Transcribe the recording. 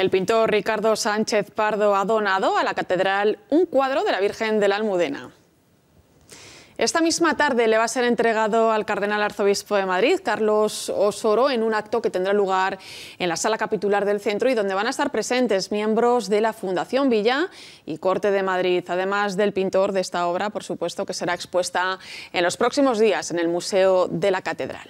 El pintor Ricardo Sánchez Pardo ha donado a la catedral un cuadro de la Virgen de la Almudena. Esta misma tarde le va a ser entregado al cardenal arzobispo de Madrid, Carlos Osoro, en un acto que tendrá lugar en la sala capitular del centro y donde van a estar presentes miembros de la Fundación Villa y Corte de Madrid, además del pintor de esta obra, por supuesto, que será expuesta en los próximos días en el Museo de la Catedral.